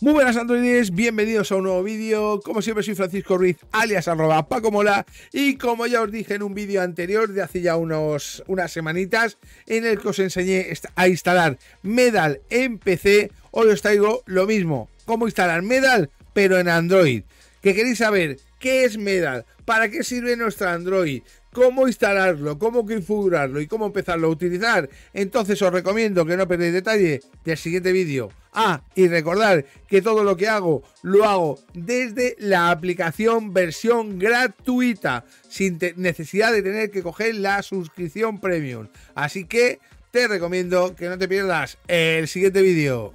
Muy buenas androides, bienvenidos a un nuevo vídeo, como siempre soy Francisco Ruiz, alias arroba Paco Mola y como ya os dije en un vídeo anterior de hace ya unos, unas semanitas en el que os enseñé a instalar Medal en PC, hoy os traigo lo mismo, cómo instalar Medal pero en Android. ¿Que queréis saber qué es Medal? ¿Para qué sirve nuestro Android? cómo instalarlo, cómo configurarlo y cómo empezarlo a utilizar. Entonces os recomiendo que no perdáis detalle del siguiente vídeo. Ah, y recordar que todo lo que hago lo hago desde la aplicación versión gratuita, sin necesidad de tener que coger la suscripción premium. Así que te recomiendo que no te pierdas el siguiente vídeo.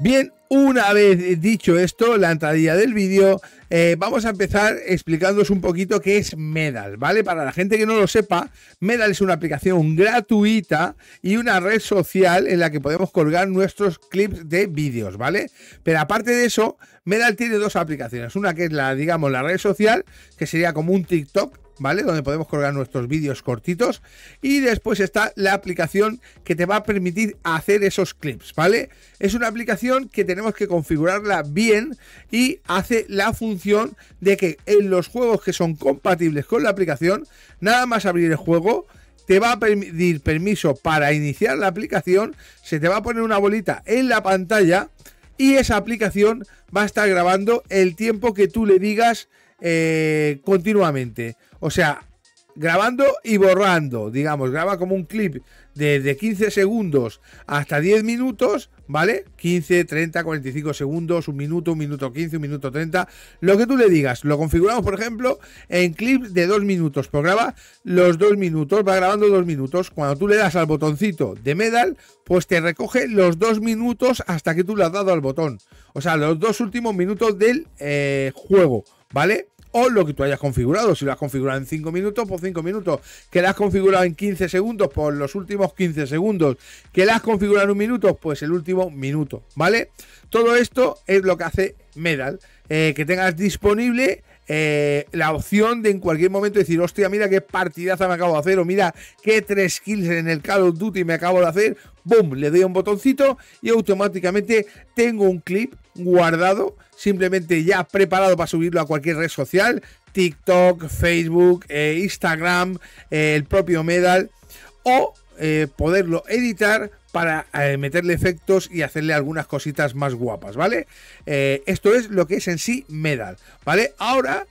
Bien, una vez dicho esto, la entradilla del vídeo, eh, vamos a empezar explicándoos un poquito qué es Medal, ¿vale? Para la gente que no lo sepa, Medal es una aplicación gratuita y una red social en la que podemos colgar nuestros clips de vídeos, ¿vale? Pero aparte de eso, Medal tiene dos aplicaciones. Una que es la, digamos, la red social, que sería como un TikTok, ¿vale? Donde podemos colgar nuestros vídeos cortitos. Y después está la aplicación que te va a permitir hacer esos clips, ¿vale? Es una aplicación que tenemos que configurarla bien y hace la función de que en los juegos que son compatibles con la aplicación, nada más abrir el juego, te va a pedir permiso para iniciar la aplicación, se te va a poner una bolita en la pantalla y esa aplicación va a estar grabando el tiempo que tú le digas eh, continuamente. O sea, grabando y borrando, digamos, graba como un clip de, 15 segundos hasta 10 minutos, ¿vale? 15, 30, 45 segundos, un minuto, un minuto 15, un minuto 30, lo que tú le digas. Lo configuramos, por ejemplo, en clip de 2 minutos, pues graba los dos minutos, va grabando dos minutos. Cuando tú le das al botoncito de medal, pues te recoge los dos minutos hasta que tú le has dado al botón. O sea, los dos últimos minutos del eh, juego, ¿vale? o lo que tú hayas configurado. Si lo has configurado en 5 minutos, por pues 5 minutos. Que lo has configurado en 15 segundos, por pues los últimos 15 segundos. Que lo has configurado en un minuto, pues el último minuto, ¿vale? Todo esto es lo que hace Medal. Eh, que tengas disponible eh, la opción de en cualquier momento decir, hostia, mira qué partidaza me acabo de hacer, o mira qué tres kills en el Call of Duty me acabo de hacer, boom, le doy un botoncito y automáticamente tengo un clip guardado, simplemente ya preparado para subirlo a cualquier red social, TikTok, Facebook, eh, Instagram, eh, el propio Medal, o eh, poderlo editar para eh, meterle efectos y hacerle algunas cositas más guapas, ¿vale? Eh, esto es lo que es en sí Medal, ¿vale? Ahora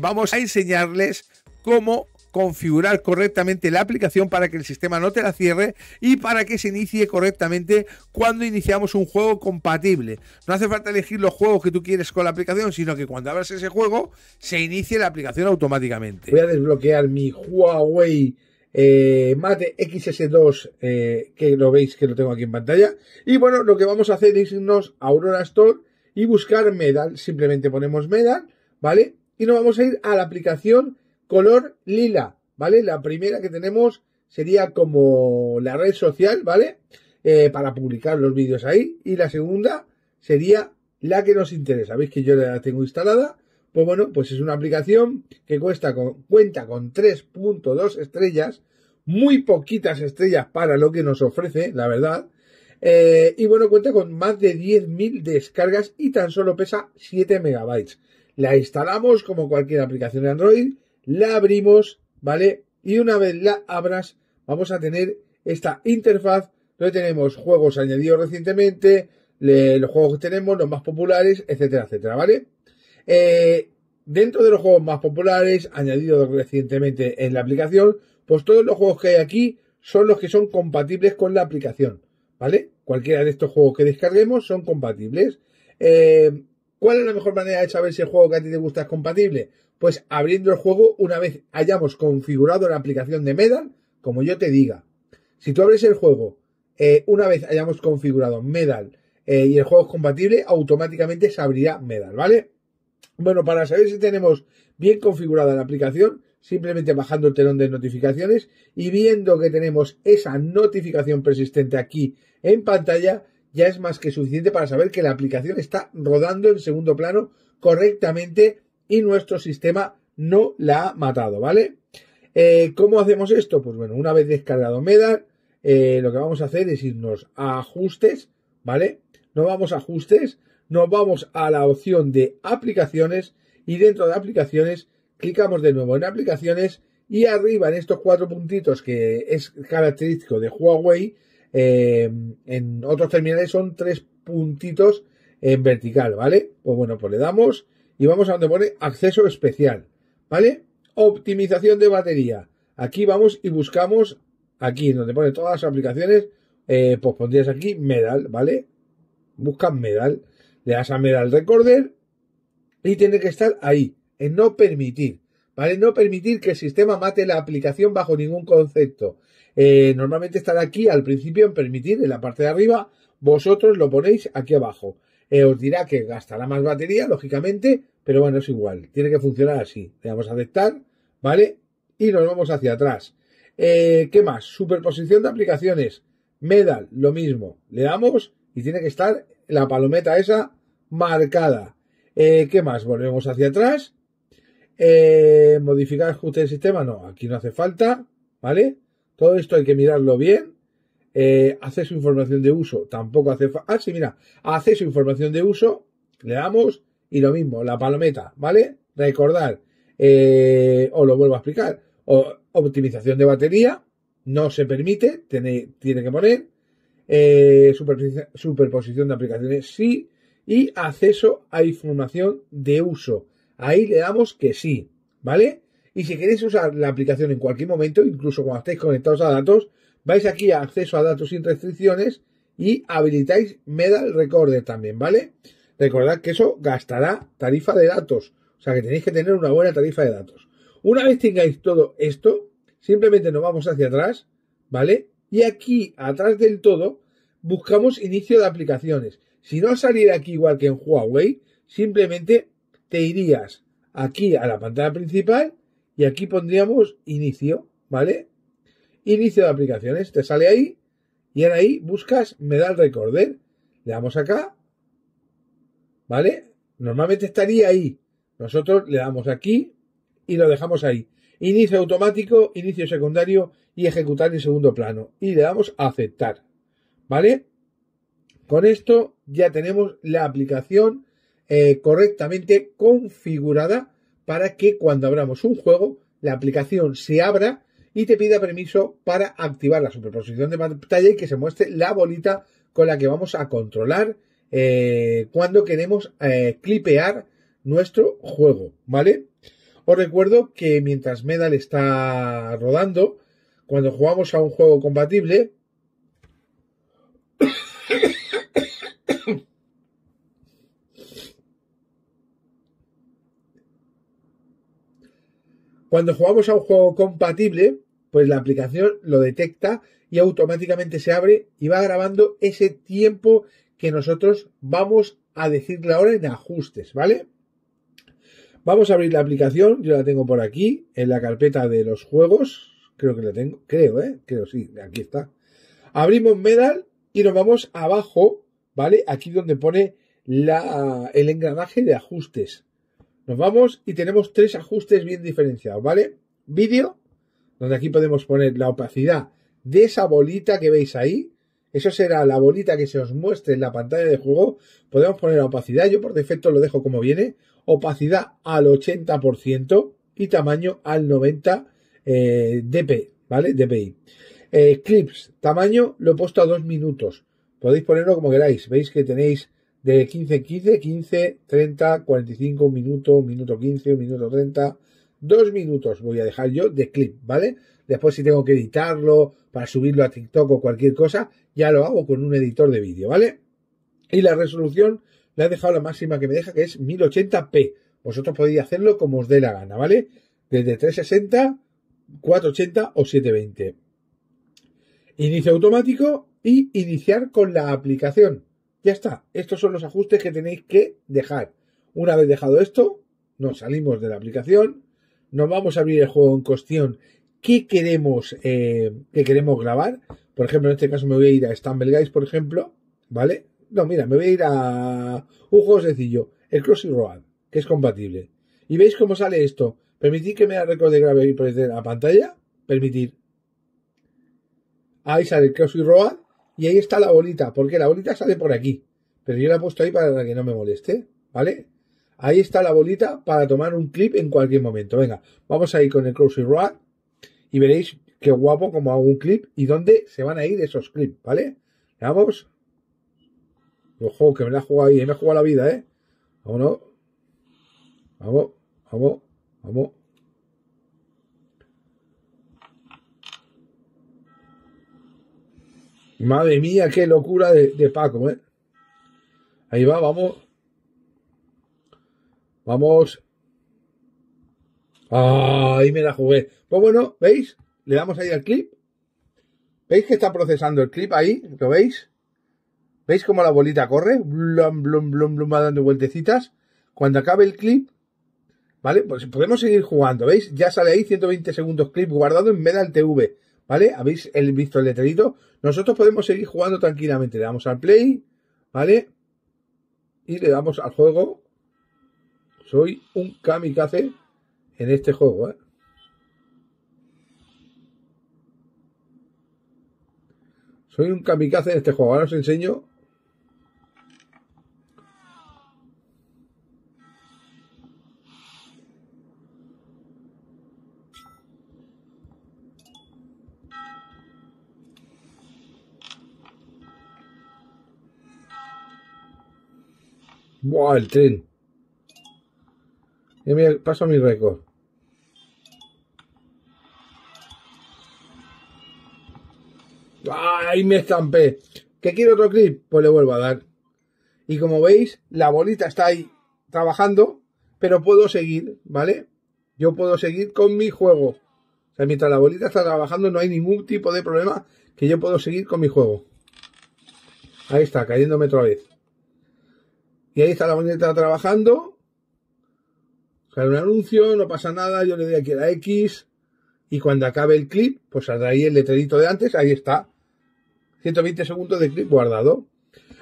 vamos a enseñarles cómo configurar correctamente la aplicación para que el sistema no te la cierre y para que se inicie correctamente cuando iniciamos un juego compatible. No hace falta elegir los juegos que tú quieres con la aplicación, sino que cuando abras ese juego se inicie la aplicación automáticamente. Voy a desbloquear mi Huawei eh, Mate XS2, eh, que lo veis que lo tengo aquí en pantalla. Y bueno, lo que vamos a hacer es irnos a Aurora Store y buscar Medal. Simplemente ponemos Medal, ¿vale? Y nos vamos a ir a la aplicación color lila, ¿vale? La primera que tenemos sería como la red social, ¿vale? Eh, para publicar los vídeos ahí. Y la segunda sería la que nos interesa. Veis que yo la tengo instalada pues bueno, pues es una aplicación que con, cuenta con 3.2 estrellas, muy poquitas estrellas para lo que nos ofrece, la verdad. Eh, y bueno, cuenta con más de 10.000 descargas y tan solo pesa 7 megabytes. La instalamos como cualquier aplicación de Android, la abrimos, ¿vale? Y una vez la abras, vamos a tener esta interfaz donde tenemos juegos añadidos recientemente, los juegos que tenemos, los más populares, etcétera, etcétera, ¿vale? Eh, dentro de los juegos más populares, añadidos recientemente en la aplicación, pues todos los juegos que hay aquí son los que son compatibles con la aplicación, ¿vale? Cualquiera de estos juegos que descarguemos son compatibles. Eh, ¿Cuál es la mejor manera de saber si el juego que a ti te gusta es compatible? Pues abriendo el juego una vez hayamos configurado la aplicación de Medal, como yo te diga. Si tú abres el juego eh, una vez hayamos configurado Medal y el juego es compatible, automáticamente se abrirá Medal, ¿vale? Bueno, para saber si tenemos bien configurada la aplicación, simplemente bajando el telón de notificaciones y viendo que tenemos esa notificación persistente aquí en pantalla, ya es más que suficiente para saber que la aplicación está rodando en segundo plano correctamente y nuestro sistema no la ha matado, ¿vale? Eh, ¿Cómo hacemos esto? Pues bueno, una vez descargado MEDAR, eh, lo que vamos a hacer es irnos a ajustes, ¿vale? No vamos a ajustes, nos vamos a la opción de aplicaciones y dentro de aplicaciones clicamos de nuevo en aplicaciones y arriba en estos cuatro puntitos que es característico de Huawei, eh, en otros terminales son tres puntitos en vertical, ¿vale? Pues bueno, pues le damos y vamos a donde pone acceso especial, ¿vale? Optimización de batería. Aquí vamos y buscamos, aquí en donde pone todas las aplicaciones, eh, pues pondrías aquí Medal, ¿vale? Buscan Medal. Le das a Medal recorder y tiene que estar ahí, en no permitir, ¿vale? No permitir que el sistema mate la aplicación bajo ningún concepto. Eh, normalmente estará aquí al principio en permitir, en la parte de arriba, vosotros lo ponéis aquí abajo. Eh, os dirá que gastará más batería, lógicamente, pero bueno, es igual, tiene que funcionar así. Le damos a aceptar, ¿vale? Y nos vamos hacia atrás. Eh, ¿Qué más? Superposición de aplicaciones. Medal, lo mismo. Le damos y tiene que estar la palometa esa marcada. Eh, ¿Qué más? Volvemos hacia atrás. Eh, modificar ajuste del sistema, no, aquí no hace falta, ¿vale? Todo esto hay que mirarlo bien. Eh, acceso a información de uso, tampoco hace falta. Ah, sí, mira, acceso a información de uso, le damos y lo mismo, la palometa, ¿vale? Recordar, eh, o lo vuelvo a explicar, optimización de batería, no se permite, tiene que poner. Eh, superposición de aplicaciones, sí, y acceso a información de uso. Ahí le damos que sí, ¿vale? Y si queréis usar la aplicación en cualquier momento, incluso cuando estéis conectados a datos, vais aquí a acceso a datos sin restricciones y habilitáis Medal Recorder también, ¿vale? Recordad que eso gastará tarifa de datos, o sea que tenéis que tener una buena tarifa de datos. Una vez tengáis todo esto, simplemente nos vamos hacia atrás, ¿vale? Y aquí, atrás del todo, buscamos inicio de aplicaciones. Si no saliera aquí igual que en Huawei, simplemente te irías aquí a la pantalla principal y aquí pondríamos inicio, ¿vale? Inicio de aplicaciones, te sale ahí y en ahí buscas me el Recorder, le damos acá, ¿vale? Normalmente estaría ahí, nosotros le damos aquí y lo dejamos ahí. Inicio automático, inicio secundario y ejecutar en segundo plano. Y le damos a aceptar. ¿Vale? Con esto ya tenemos la aplicación eh, correctamente configurada para que cuando abramos un juego, la aplicación se abra y te pida permiso para activar la superposición de pantalla y que se muestre la bolita con la que vamos a controlar eh, cuando queremos eh, clipear nuestro juego, ¿vale? Os recuerdo que mientras Medal está rodando, cuando jugamos a un juego compatible, cuando jugamos a un juego compatible, pues la aplicación lo detecta y automáticamente se abre y va grabando ese tiempo que nosotros vamos a decirle ahora en ajustes, ¿vale? Vamos a abrir la aplicación, yo la tengo por aquí, en la carpeta de los juegos, Creo que lo tengo. Creo, ¿eh? Creo, sí. Aquí está. Abrimos Medal y nos vamos abajo, ¿vale? Aquí donde pone la, el engranaje de ajustes. Nos vamos y tenemos tres ajustes bien diferenciados, ¿vale? Vídeo, donde aquí podemos poner la opacidad de esa bolita que veis ahí. Eso será la bolita que se os muestre en la pantalla de juego. Podemos poner la opacidad, yo por defecto lo dejo como viene. Opacidad al 80% y tamaño al 90% eh, DP, ¿vale? DPI. Eh, clips, tamaño, lo he puesto a 2 minutos. Podéis ponerlo como queráis. Veis que tenéis de 15, 15, 15, 30, 45, minutos minuto 15, minuto 30. Dos minutos voy a dejar yo de clip, ¿vale? Después si tengo que editarlo para subirlo a TikTok o cualquier cosa, ya lo hago con un editor de vídeo, ¿vale? Y la resolución la he dejado la máxima que me deja, que es 1080p. Vosotros podéis hacerlo como os dé la gana, ¿vale? Desde 360 480 o 720. Inicio automático y iniciar con la aplicación. Ya está, estos son los ajustes que tenéis que dejar. Una vez dejado esto, nos salimos de la aplicación, nos vamos a abrir el juego en cuestión que queremos, eh, que queremos grabar. Por ejemplo, en este caso me voy a ir a Stumble Guys, por ejemplo, ¿vale? No, mira, me voy a ir a un juego sencillo, el Crossy Road, que es compatible. Y veis cómo sale esto. Permitir que me da récord de grave y aparecer la pantalla. Permitir. Ahí sale el Cross y Y ahí está la bolita. Porque la bolita sale por aquí. Pero yo la he puesto ahí para que no me moleste. ¿Vale? Ahí está la bolita para tomar un clip en cualquier momento. Venga, vamos a ir con el cross y Y veréis qué guapo como hago un clip y dónde se van a ir esos clips, ¿vale? Vamos. Ojo, que me la he jugado ahí, eh, me ha jugado la vida, ¿eh? Vámonos. Vamos, vamos. Vamos. Madre mía, qué locura de, Paco, ¿eh? Ahí va, vamos. Vamos. ahí me la jugué. Pues bueno, ¿veis? Le damos ahí al clip. ¿Veis que está procesando el clip ahí? ¿Lo veis? ¿Veis cómo la bolita corre? Blum, blum, blum, blum, va dando vueltecitas. Cuando acabe el clip, ¿Vale? Pues podemos seguir jugando, ¿veis? Ya sale ahí 120 segundos clip guardado en Medal TV, ¿vale? ¿Habéis visto el letrerito? Nosotros podemos seguir jugando tranquilamente. Le damos al play, ¿vale? Y le damos al juego. Soy un kamikaze en este juego, ¿eh? Soy un kamikaze en este juego. Ahora os enseño Buah, el tren. Y me paso mi récord. ¡Ay, me estampé! ¿Que quiero otro clip? Pues le vuelvo a dar. Y como veis, la bolita está ahí trabajando, pero puedo seguir, ¿vale? Yo puedo seguir con mi juego. O sea, mientras la bolita está trabajando no hay ningún tipo de problema que yo puedo seguir con mi juego. Ahí está, cayéndome otra vez. Y ahí está la moneta trabajando. Sale un anuncio, no pasa nada, yo le doy aquí a la X. Y cuando acabe el clip, pues saldrá ahí el letrerito de antes, ahí está. 120 segundos de clip guardado.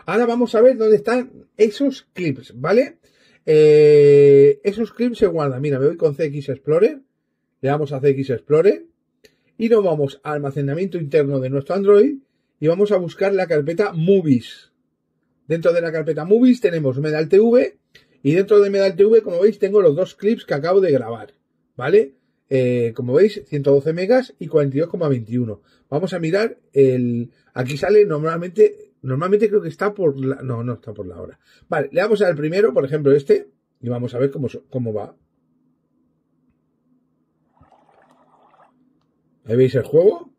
Ahora vamos a ver dónde están esos clips, ¿vale? Eh, esos clips se guardan. Mira, me voy con CX Explorer. Le damos a CX Explorer. Y nos vamos al almacenamiento interno de nuestro Android. Y vamos a buscar la carpeta Movies. Dentro de la carpeta Movies tenemos Medal TV y dentro de Medal TV, como veis, tengo los dos clips que acabo de grabar, ¿vale? Eh, como veis, 112 megas y 42,21. Vamos a mirar el... Aquí sale normalmente... Normalmente creo que está por la... No, no está por la hora. Vale, le damos al primero, por ejemplo, este. Y vamos a ver cómo, cómo va. Ahí veis el juego.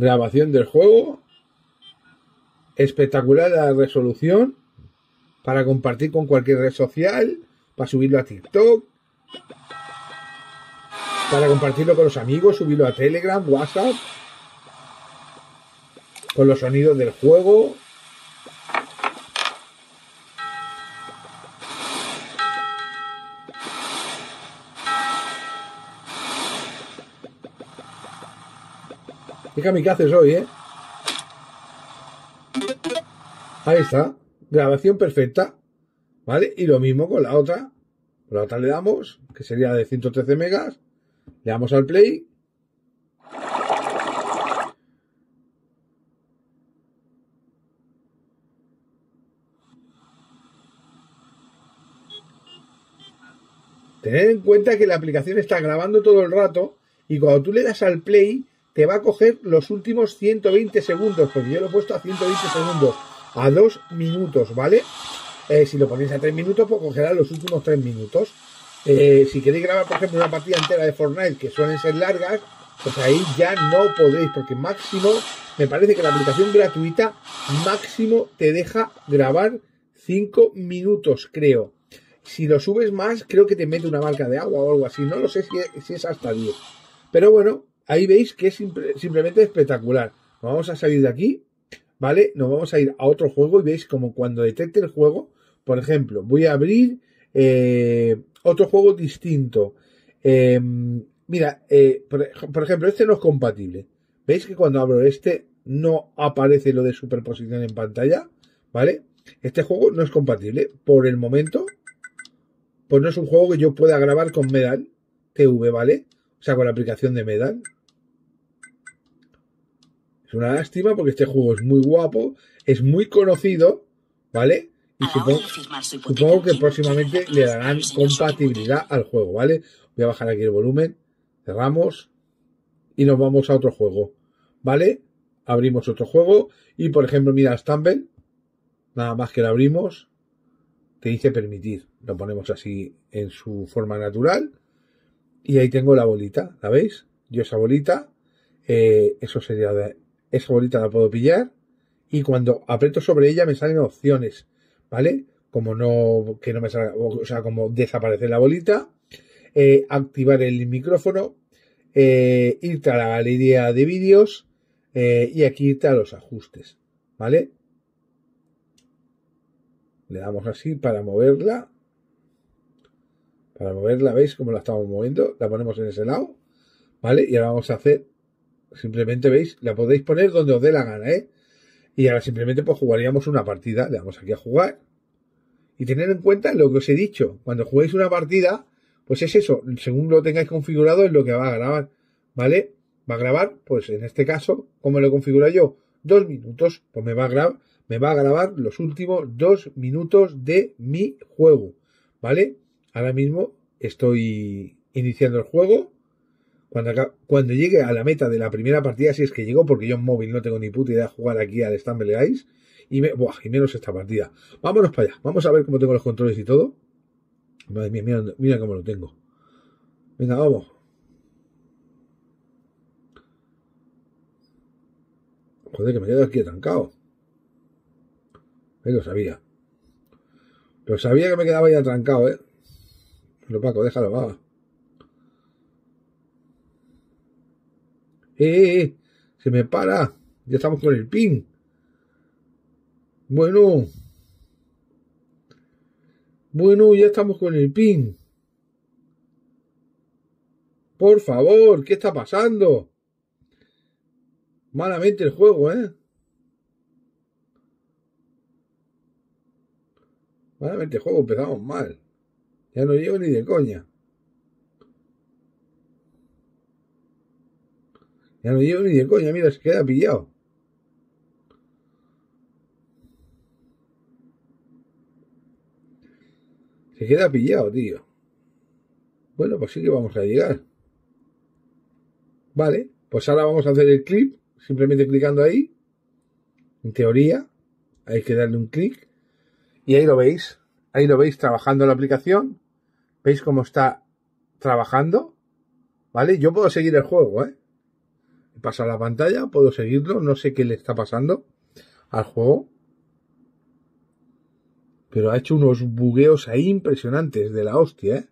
grabación del juego, espectacular la resolución para compartir con cualquier red social, para subirlo a TikTok, para compartirlo con los amigos, subirlo a Telegram, WhatsApp, con los sonidos del juego, camicaces haces hoy, ¿eh? Ahí está. Grabación perfecta. ¿Vale? Y lo mismo con la otra. La otra le damos, que sería de 113 megas. Le damos al play. Tened en cuenta que la aplicación está grabando todo el rato y cuando tú le das al play te va a coger los últimos 120 segundos, porque yo lo he puesto a 120 segundos, a 2 minutos, ¿vale? Eh, si lo ponéis a 3 minutos, pues cogerá los últimos 3 minutos. Eh, si queréis grabar, por ejemplo, una partida entera de Fortnite, que suelen ser largas, pues ahí ya no podréis, porque máximo, me parece que la aplicación gratuita máximo te deja grabar 5 minutos, creo. Si lo subes más, creo que te mete una marca de agua o algo así. No lo sé si si es hasta 10. Pero bueno, Ahí veis que es simplemente espectacular. Vamos a salir de aquí, ¿vale? Nos vamos a ir a otro juego y veis como cuando detecte el juego, por ejemplo, voy a abrir eh, otro juego distinto. Em, mira, eh, por, por, ejemplo, este no es compatible. ¿Veis que cuando abro este no aparece lo de superposición en pantalla? ¿Vale? Este juego no es compatible. Por el momento, pues no es un juego que yo pueda grabar con Medal TV, ¿vale? O sea, con la aplicación de Medal. Es una lástima porque este juego es muy guapo, es muy conocido, ¿vale? Y supongo, que próximamente le darán compatibilidad al juego, ¿vale? Voy a bajar aquí el volumen, cerramos y nos vamos a otro juego, ¿vale? Abrimos otro juego y, por ejemplo, mira Stumble, nada más que lo abrimos, te dice permitir, lo ponemos así en su forma natural y ahí tengo la bolita, ¿la veis? Yo esa bolita, eh, eso sería de esa bolita la puedo pillar y cuando aprieto sobre ella me salen opciones, ¿vale? Como no, que no me o sea, como desaparecer la bolita, eh, activar el micrófono, eh, irte a la galería de vídeos eh, y aquí irte a los ajustes, ¿vale? Le damos así para moverla. Para moverla, ¿veis cómo la estamos moviendo? La ponemos en ese lado, ¿vale? Y ahora vamos a hacer Simplemente veis, la podéis poner donde os dé la gana, ¿eh? Y ahora simplemente pues jugaríamos una partida. Le damos aquí a jugar. Y tener en cuenta lo que os he dicho. Cuando juguéis una partida, pues es eso. Según lo tengáis configurado es lo que va a grabar. ¿Vale? Va a grabar, pues en este caso, como lo configuro yo? Dos minutos. Pues me va a grabar, me va a grabar los últimos dos minutos de mi juego. ¿Vale? Ahora mismo estoy iniciando el juego. Cuando, llegue a la meta de la primera partida, si es que llego, porque yo en móvil no tengo ni puta idea de jugar aquí al Stumble Guys, y, me, buah, y menos esta partida. Vámonos para allá, vamos a ver cómo tengo los controles y todo. Madre mía, mira, cómo lo tengo. Venga, vamos. Joder, que me quedo aquí atrancado. Eh, lo sabía. Lo sabía que me quedaba ahí atrancado, eh. Lo Paco, déjalo, va. Eh, eh, eh, se me para. Ya estamos con el pin. Bueno. Bueno, ya estamos con el pin. Por favor, ¿qué está pasando? Malamente el juego, ¿eh? Malamente el juego, empezamos mal. Ya no llego ni de coña. Ya no llego ni de coña, mira, se queda pillado. Se queda pillado, tío. Bueno, pues sí que vamos a llegar. Vale, pues ahora vamos a hacer el clip, simplemente clicando ahí. En teoría, hay que darle un clic. Y ahí lo veis, ahí lo veis trabajando la aplicación. ¿Veis cómo está trabajando? ¿Vale? Yo puedo seguir el juego, ¿eh? pasa la pantalla, puedo seguirlo, no sé qué le está pasando al juego. Pero ha hecho unos bugueos ahí impresionantes de la hostia, ¿eh?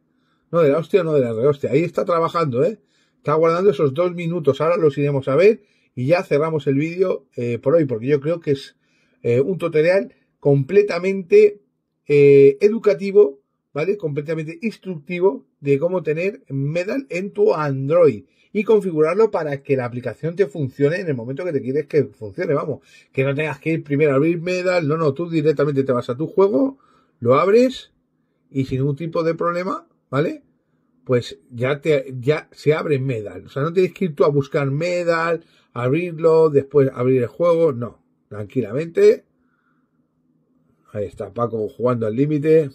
No, de la hostia, no de la hostia Ahí está trabajando, ¿eh? Está guardando esos dos minutos. Ahora los iremos a ver y ya cerramos el vídeo eh, por hoy, porque yo creo que es eh, un tutorial completamente educativo ¿vale? Completamente instructivo de cómo tener Medal en tu Android y configurarlo para que la aplicación te funcione en el momento que te quieres que funcione, vamos, que no tengas que ir primero a abrir Medal, no, no, tú directamente te vas a tu juego, lo abres y sin ningún tipo de problema, ¿vale? Pues ya te ya se abre Medal, o sea, no tienes que ir tú a buscar Medal, abrirlo, después abrir el juego, no, tranquilamente. Ahí está Paco jugando al límite.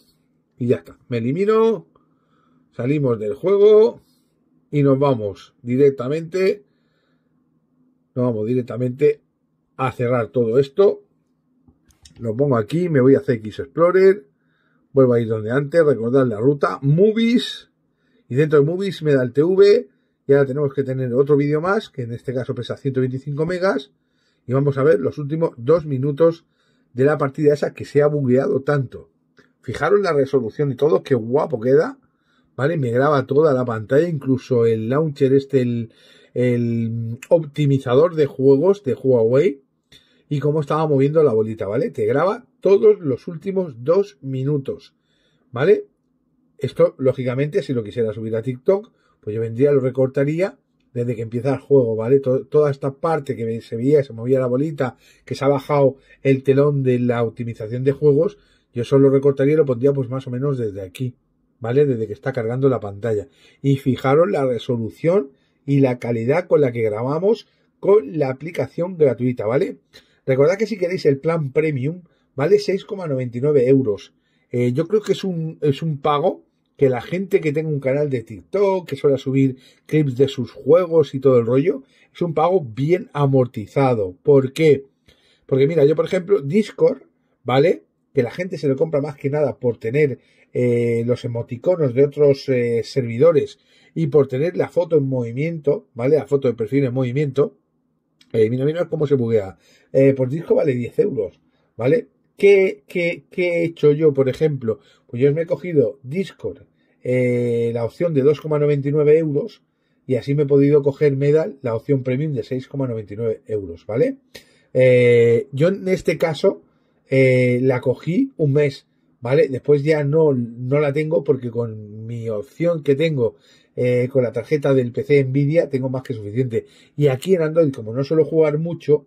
Y ya está. Me elimino. Salimos del juego. Y nos vamos directamente. Nos vamos directamente a cerrar todo esto. Lo pongo aquí. Me voy a CX Explorer. Vuelvo a ir donde antes. Recordar la ruta. Movies. Y dentro de Movies me da el TV. Y ahora tenemos que tener otro vídeo más. Que en este caso pesa 125 megas. Y vamos a ver los últimos dos minutos de la partida esa que se ha bugueado tanto. Fijaros la resolución y todo, qué guapo queda. ¿Vale? Me graba toda la pantalla, incluso el launcher este, el, optimizador de juegos de Huawei. Y cómo estaba moviendo la bolita, ¿vale? Te graba todos los últimos dos minutos, ¿vale? Esto, lógicamente, si lo quisiera subir a TikTok, pues yo vendría, lo recortaría desde que empieza el juego, ¿vale? toda esta parte que se veía, se movía la bolita, que se ha bajado el telón de la optimización de juegos, yo solo recortaría y lo pondría pues más o menos desde aquí, ¿vale? Desde que está cargando la pantalla. Y fijaros la resolución y la calidad con la que grabamos con la aplicación gratuita, ¿vale? Recordad que si queréis el plan premium, vale 6,99 euros. Eh, yo creo que es un, es un pago que la gente que tenga un canal de TikTok, que suele subir clips de sus juegos y todo el rollo, es un pago bien amortizado. ¿Por qué? Porque mira, yo por ejemplo, Discord, ¿vale? que la gente se lo compra más que nada por tener eh, los emoticonos de otros eh, servidores y por tener la foto en movimiento, ¿vale? La foto de perfil en movimiento. Eh, mira, mira cómo se buguea. Eh, por pues disco vale 10 euros, ¿vale? ¿Qué, qué, ¿Qué he hecho yo, por ejemplo? Pues yo me he cogido Discord, la opción de 2,99 euros, y así me he podido coger Medal, la opción premium de 6,99 euros, ¿vale? yo en este caso, eh, la cogí un mes, ¿vale? Después ya no, la tengo porque con mi opción que tengo eh, con la tarjeta del PC Nvidia tengo más que suficiente. Y aquí en Android, como no suelo jugar mucho,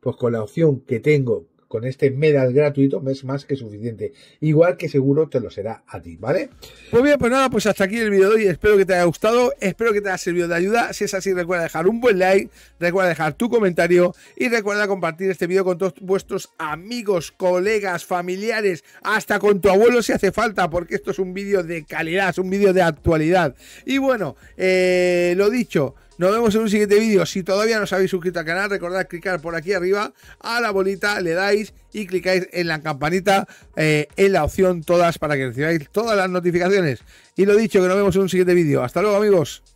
pues con la opción que tengo con este medal gratuito es más que suficiente. Igual que seguro te lo será a ti, ¿vale? Pues bien, pues nada, pues hasta aquí el vídeo de hoy. Espero que te haya gustado, espero que te haya servido de ayuda. Si es así, recuerda dejar un buen like, recuerda dejar tu comentario y recuerda compartir este vídeo con todos vuestros amigos, colegas, familiares, hasta con tu abuelo si hace falta, porque esto es un vídeo de calidad, es un vídeo de actualidad. Y bueno, eh, lo dicho. Nos vemos en un siguiente vídeo. Si todavía no os habéis suscrito al canal, recordad clicar por aquí arriba a la bolita, le dais y clicáis en la campanita, eh, en la opción todas para que recibáis todas las notificaciones. Y lo dicho, que nos vemos en un siguiente vídeo. Hasta luego amigos.